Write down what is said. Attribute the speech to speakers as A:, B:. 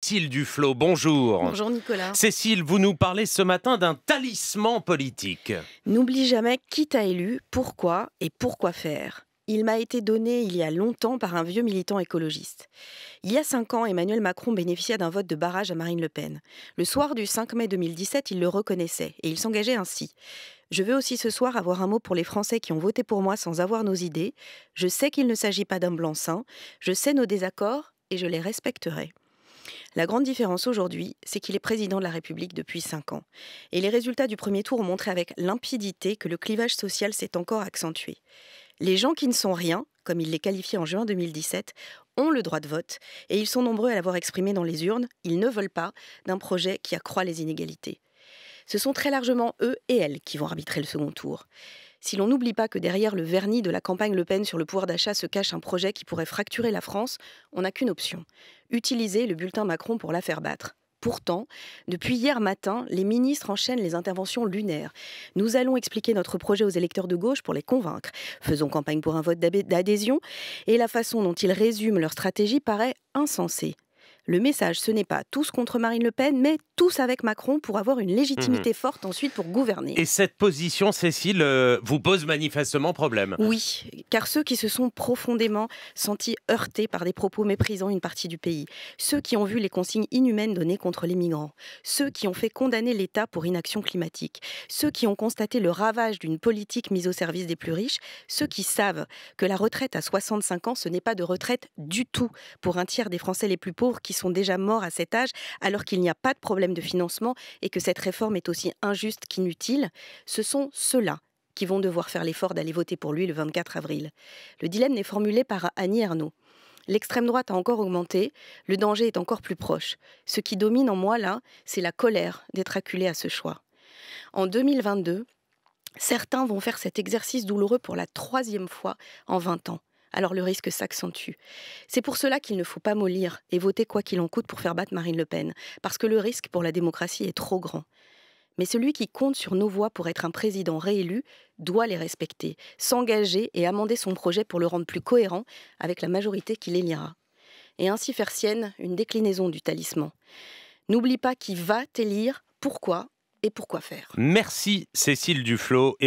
A: Cécile Duflot, bonjour. Bonjour Nicolas. Cécile, vous nous parlez ce matin d'un talisman politique. N'oublie jamais qui t'a élu, pourquoi et pourquoi faire. Il m'a été donné il y a longtemps par un vieux militant écologiste. Il y a cinq ans, Emmanuel Macron bénéficiait d'un vote de barrage à Marine Le Pen. Le soir du 5 mai 2017, il le reconnaissait et il s'engageait ainsi. Je veux aussi ce soir avoir un mot pour les Français qui ont voté pour moi sans avoir nos idées. Je sais qu'il ne s'agit pas d'un blanc seing Je sais nos désaccords et je les respecterai. La grande différence aujourd'hui, c'est qu'il est président de la République depuis 5 ans. Et les résultats du premier tour ont montré avec limpidité que le clivage social s'est encore accentué. Les gens qui ne sont rien, comme il les qualifiait en juin 2017, ont le droit de vote, et ils sont nombreux à l'avoir exprimé dans les urnes, ils ne veulent pas d'un projet qui accroît les inégalités. Ce sont très largement eux et elles qui vont arbitrer le second tour. Si l'on n'oublie pas que derrière le vernis de la campagne Le Pen sur le pouvoir d'achat se cache un projet qui pourrait fracturer la France, on n'a qu'une option utiliser le bulletin Macron pour la faire battre. Pourtant, depuis hier matin, les ministres enchaînent les interventions lunaires. Nous allons expliquer notre projet aux électeurs de gauche pour les convaincre. Faisons campagne pour un vote d'adhésion. Et la façon dont ils résument leur stratégie paraît insensée. Le message, ce n'est pas tous contre Marine Le Pen, mais tous avec Macron pour avoir une légitimité mhm. forte ensuite pour gouverner. Et cette position, Cécile, euh, vous pose manifestement problème. Oui, car ceux qui se sont profondément sentis heurtés par des propos méprisant une partie du pays, ceux qui ont vu les consignes inhumaines données contre les migrants, ceux qui ont fait condamner l'État pour inaction climatique, ceux qui ont constaté le ravage d'une politique mise au service des plus riches, ceux qui savent que la retraite à 65 ans, ce n'est pas de retraite du tout pour un tiers des Français les plus pauvres qui sont déjà morts à cet âge, alors qu'il n'y a pas de problème de financement et que cette réforme est aussi injuste qu'inutile, ce sont ceux-là qui vont devoir faire l'effort d'aller voter pour lui le 24 avril. Le dilemme n'est formulé par Annie Ernaux. L'extrême droite a encore augmenté, le danger est encore plus proche. Ce qui domine en moi là, c'est la colère d'être acculé à ce choix. En 2022, certains vont faire cet exercice douloureux pour la troisième fois en 20 ans alors le risque s'accentue. C'est pour cela qu'il ne faut pas mollir et voter quoi qu'il en coûte pour faire battre Marine Le Pen, parce que le risque pour la démocratie est trop grand. Mais celui qui compte sur nos voix pour être un président réélu doit les respecter, s'engager et amender son projet pour le rendre plus cohérent avec la majorité qui l'élira. Et ainsi faire sienne une déclinaison du talisman. N'oublie pas qui va t'élire, pourquoi et pourquoi faire. Merci Cécile Duflo. Et